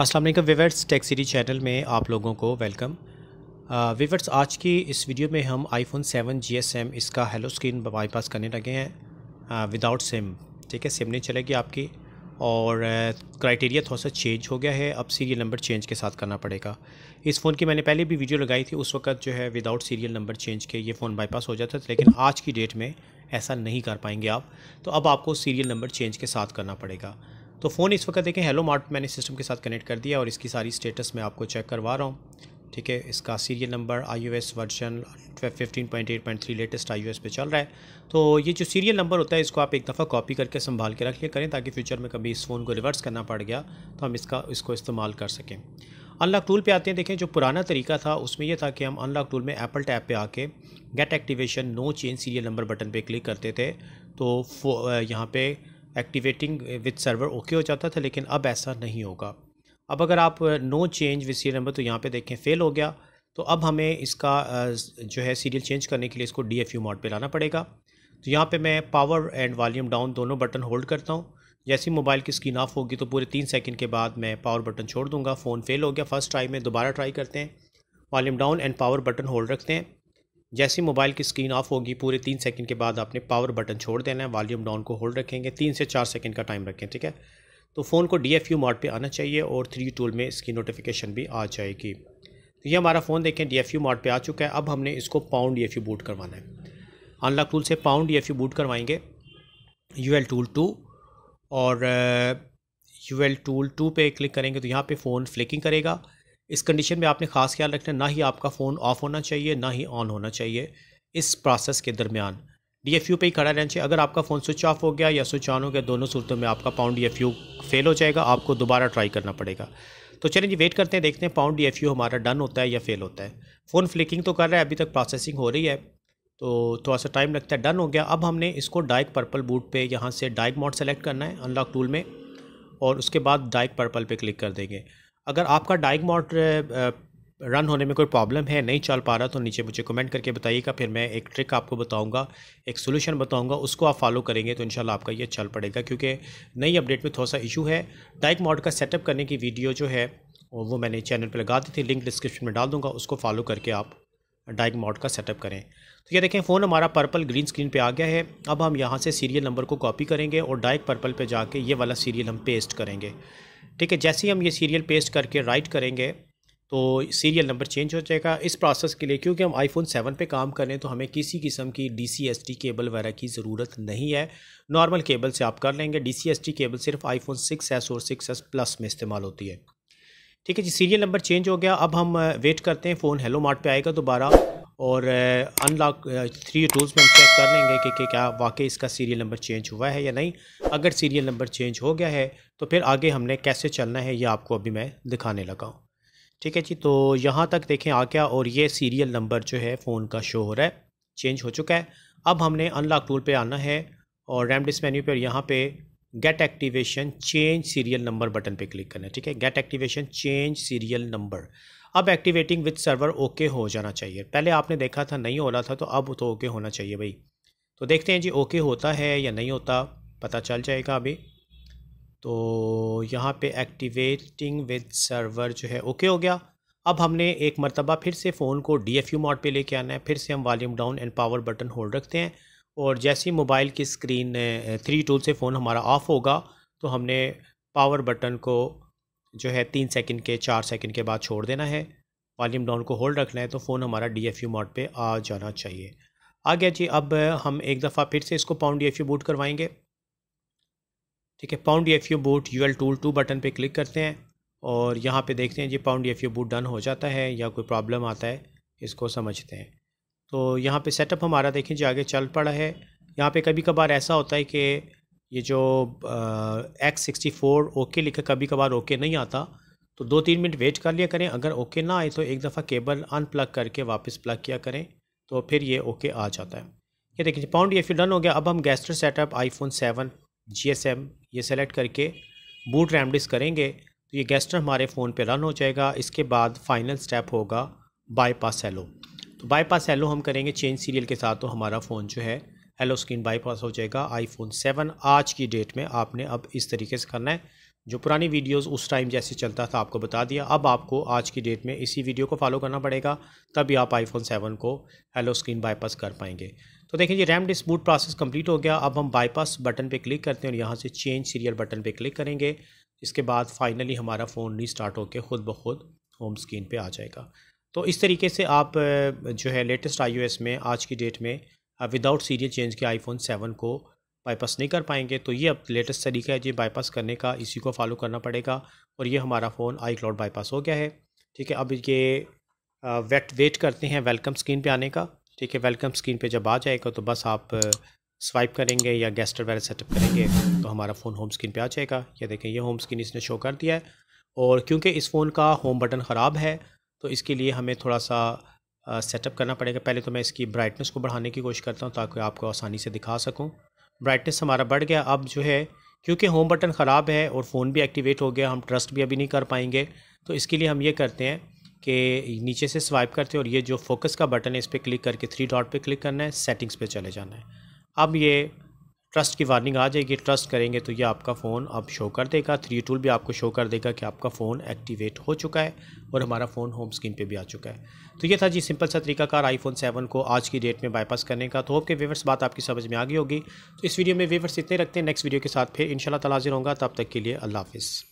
अस्सलाम वालेकुम weavers take सीरी channel में आप लोगों को वेलकम विवर्स आज की इस वीडियो में हम आईफोन 7 जीएसएम इसका हेलो स्क्रीन बाईपास करने लगे हैं विदाउट सिम ठीक है सिम नहीं चलेगी आपकी और क्राइटेरिया थोड़ा सा चेंज हो गया है अब सीरियल नंबर चेंज के साथ करना पड़ेगा इस फ़ोन की मैंने पहले भी वीडियो लगाई थी उस वक्त जो है विदाउट सीरियल नंबर चेंज के ये फ़ोन बाईपास हो जाता था लेकिन आज की डेट में ऐसा नहीं कर पाएंगे आप तो अब आपको सीरियल नंबर चेंज के साथ करना पड़ेगा तो फ़ोन इस वक्त देखें हेलो मार्ट मैंने सिस्टम के साथ कनेक्ट कर दिया और इसकी सारी स्टेटस मैं आपको चेक करवा रहा हूँ ठीक है इसका serial number I O S version fifteen point eight point three latest I O S पे चल रहा है तो ये जो सीरियल नंबर होता है इसको आप एक दफ़ा कॉपी करके संभाल के रख लिया करें ताकि फ्यूचर में कभी इस फ़ोन को रिवर्स करना पड़ गया तो हम इसका इसको इस्तेमाल कर सकें अनलॉक टूल पे आते हैं देखें जो पुराना तरीका था उसमें यह था कि हम अनलॉक टूल में एप्पल टैप पे आके get activation no change serial number button पे क्लिक करते थे तो यहाँ पे एक्टिवेटिंग विद सर्वर ओके हो जाता था लेकिन अब ऐसा नहीं होगा अब अगर आप no change with serial number तो यहाँ पे देखें फेल हो गया तो अब हमें इसका uh, जो है सीरियल चेंज करने के लिए इसको डी एफ यू मोड पर लाना पड़ेगा तो यहाँ पे मैं पावर एंड वॉल्यूम डाउन दोनों बटन होल्ड करता हूँ जैसे ही मोबाइल की स्क्रीन ऑफ होगी तो पूरे तीन सेकंड के बाद मैं पावर बटन छोड़ दूंगा फ़ोन फेल हो गया फर्स्ट ट्राई में दोबारा ट्राई करते हैं volume down and power button hold रखते हैं जैसे मोबाइल की स्क्रीन ऑफ होगी पूरे तीन सेकंड के बाद आपने पावर बटन छोड़ देना है वॉल्यूम डाउन को होल्ड रखेंगे तीन से चार सेकंड का टाइम रखें ठीक है तो फ़ोन को डी एफ यू मोड पर आना चाहिए और थ्री टूल में इसकी नोटिफिकेशन भी आ जाएगी तो ये हमारा फ़ोन देखें डी एफ यू मोड पर आ चुका है अब हमने इसको pwned D F U boot करवाना है अनलॉक टूल से pwned D F U boot करवाएंगे यू एल टूल टू और यू एल टूल टू पर क्लिक करेंगे तो यहाँ पर फ़ोन फ्लिकिंग करेगा इस कंडीशन में आपने ख़ास ख्याल रखना ना ही आपका फ़ोन ऑफ होना चाहिए ना ही ऑन होना चाहिए इस प्रोसेस के दरमियान डी एफ यू पर ही खड़ा रहना चाहिए अगर आपका फ़ोन स्विच ऑफ हो गया या स्विच ऑन हो गया दोनों सूरतों में आपका pwned D F U fail हो जाएगा आपको दोबारा ट्राई करना पड़ेगा तो चलिए जी वेट करते हैं देखते हैं पाउंड डी एफ यू हमारा डन होता है या फेल होता है फ़ोन फ्लिकिंग तो कर रहा है अभी तक प्रोसेसिंग हो रही है तो थोड़ा सा टाइम लगता है डन हो गया अब हमने इसको डाइक पर्पल बूट पर यहाँ से डाइक मॉड सेलेक्ट करना है अनलॉक टूल में और उसके बाद डाइक पर्पल पर क्लिक कर देंगे अगर आपका डाइक मोड रन होने में कोई प्रॉब्लम है नहीं चल पा रहा तो नीचे मुझे कमेंट करके बताइएगा फिर मैं एक ट्रिक आपको बताऊंगा एक सोल्यूशन बताऊंगा उसको आप फॉलो करेंगे तो इनशाला आपका ये चल पड़ेगा क्योंकि नई अपडेट में थोड़ा सा इशू है डाइक मॉड का सेटअप करने की वीडियो जो है वो मैंने चैनल पर लगा दी थी लिंक डिस्क्रिप्शन में डाल दूँगा उसको फॉलो करके आप डाइक मॉड का सेटअप करें तो ये देखें फ़ोन हमारा पर्पल ग्रीन स्क्रीन पे आ गया है अब हम यहाँ से सीरियल नंबर को कॉपी करेंगे और डाइक पर्पल पे जाके ये वाला सीरियल हम पेस्ट करेंगे ठीक है जैसे ही हम ये सीरियल पेस्ट करके राइट करेंगे तो सीरियल नंबर चेंज हो जाएगा इस प्रोसेस के लिए क्योंकि हम आईफोन सेवन पे काम कर रहे हैं तो हमें किसी किस्म की D C S T cable वगैरह की ज़रूरत नहीं है नॉर्मल केबल से आप कर लेंगे D C S T cable सिर्फ आईफोन सिक्स एस और सिक्स एस प्लस में इस्तेमाल होती है ठीक है जी सीरियल नंबर चेंज हो गया अब हम वेट uh, करते हैं फ़ोन हेलो मार्ट पर आएगा दोबारा और अनलॉक थ्री टूल्स में हम चेक कर लेंगे कि, कि क्या वाकई इसका सीरियल नंबर चेंज हुआ है या नहीं अगर सीरियल नंबर चेंज हो गया है तो फिर आगे हमने कैसे चलना है ये आपको अभी मैं दिखाने लगा हूँ ठीक है जी तो यहाँ तक देखें आ गया और ये सीरियल नंबर जो है फ़ोन का शो हो रहा है चेंज हो चुका है अब हमने अनलॉक टूल पर आना है और रैम डिस मेन्यू पर यहाँ पर get activation change serial number button पर क्लिक करना है ठीक है get activation change serial number अब एक्टिवेटिंग विथ सर्वर ओके हो जाना चाहिए पहले आपने देखा था नहीं हो रहा था तो अब तो ओके होना चाहिए भाई तो देखते हैं जी ओके होता है या नहीं होता पता चल जाएगा अभी तो यहाँ पे एक्टिवेटिंग विद सर्वर जो है ओके हो गया अब हमने एक मरतबा फिर से फ़ोन को डी एफ यू मोड पर लेके आना है फिर से हम volume down and power button hold रखते हैं और जैसे ही मोबाइल की स्क्रीन थ्री टूल से फ़ोन हमारा ऑफ़ होगा तो हमने पावर बटन को जो है तीन सेकंड के चार सेकंड के बाद छोड़ देना है वॉल्यूम डाउन को होल्ड रखना है तो फ़ोन हमारा डी एफ यू मोड पर आ जाना चाहिए आ गया जी अब हम एक दफ़ा फिर से इसको pwned D F U boot करवाएंगे ठीक है pwned D F U boot U L tool two button पे क्लिक करते हैं और यहाँ पे देखते हैं जी pwned D F U boot done हो जाता है या कोई प्रॉब्लम आता है इसको समझते हैं तो यहाँ पर सेटअप हमारा देखें जी आगे चल पड़ा है यहाँ पर कभी कभार ऐसा होता है कि ये जो एक्स सिक्सटी फोर ओके लिखा कभी कभार ओके नहीं आता तो दो तीन मिनट वेट कर लिया करें अगर ओके ना आए तो एक दफ़ा केबल अनप्लग करके वापस प्लग किया करें तो फिर ये ओके आ जाता है ये देखिए पाउंड ये फिर डन हो गया अब हम गैस्टर setup iPhone seven G S M ये सेलेक्ट करके बूट रैमडिस करेंगे तो ये गैस्टर हमारे फ़ोन पे रन हो जाएगा इसके बाद फाइनल स्टेप होगा बाईपास एलो तो बाईपास एलो हम करेंगे चेंज सीरियल के साथ तो हमारा फ़ोन जो है हेलो स्क्रीन बाईपास हो जाएगा आईफोन सेवन आज की डेट में आपने अब इस तरीके से करना है जो पुरानी वीडियोस उस टाइम जैसे चलता था आपको बता दिया अब आपको आज की डेट में इसी वीडियो को फॉलो करना पड़ेगा तभी आप आईफोन सेवन को हेलो स्क्रीन बाईपास कर पाएंगे तो देखें जी रैम डिस्बूट प्रोसेस कंप्लीट हो गया अब हम बाईपास बटन पर क्लिक करते हैं और यहाँ से चेंज सीरियल बटन पर क्लिक करेंगे इसके बाद फाइनली हमारा फ़ोन स्टार्ट होकर खुद ब खुद होम स्क्रीन पे आ जाएगा तो इस तरीके से आप जो है लेटेस्ट आईओएस में आज की डेट में विदाउट सीरियल चेंज के आईफोन सेवन को बाईपास नहीं कर पाएंगे तो ये अब लेटेस्ट तरीका है जी बाईपास करने का इसी को फॉलो करना पड़ेगा और ये हमारा फ़ोन आई क्लाउड बाईपास हो गया है ठीक है अब ये वेट वेट करते हैं वेलकम स्क्रीन पे आने का ठीक है वेलकम स्क्रीन पे जब आ जाएगा तो बस आप स्वाइप करेंगे या गेस्टर वगैरह सेटअप करेंगे तो हमारा फ़ोन होम स्क्रीन पर आ जाएगा यह देखें यह होम स्क्रीन इसने शो कर दिया है और क्योंकि इस फ़ोन का होम बटन ख़राब है तो इसके लिए हमें थोड़ा सा सेटअप करना पड़ेगा पहले तो मैं इसकी ब्राइटनेस को बढ़ाने की कोशिश करता हूँ ताकि आपको आसानी से दिखा सकूँ ब्राइटनेस हमारा बढ़ गया अब जो है क्योंकि होम बटन ख़राब है और फ़ोन भी एक्टिवेट हो गया हम ट्रस्ट भी अभी नहीं कर पाएंगे तो इसके लिए हम ये करते हैं कि नीचे से स्वाइप करते हैं और ये जो फोकस का बटन है इस पर क्लिक करके थ्री डॉट पे क्लिक करना है सेटिंग्स पे चले जाना है अब ये ट्रस्ट की वार्निंग आ जाएगी ट्रस्ट करेंगे तो ये आपका फ़ोन अब शो कर देगा थ्री टूल भी आपको शो कर देगा कि आपका फ़ोन एक्टिवेट हो चुका है और हमारा फ़ोन होम स्क्रीन पे भी आ चुका है तो ये था जी सिंपल सा तरीकाकार आईफोन सेवन को आज की डेट में बाईपास करने का तो होप के वेवर्स बात आपकी समझ में आ गई होगी तो इस वीडियो में वेवर्स इतने रखते हैं नेक्स्ट वीडियो के साथ फिर इनशाला तलाजिर होंगे होगा तब तक के लिए अल्लाह हाफिज़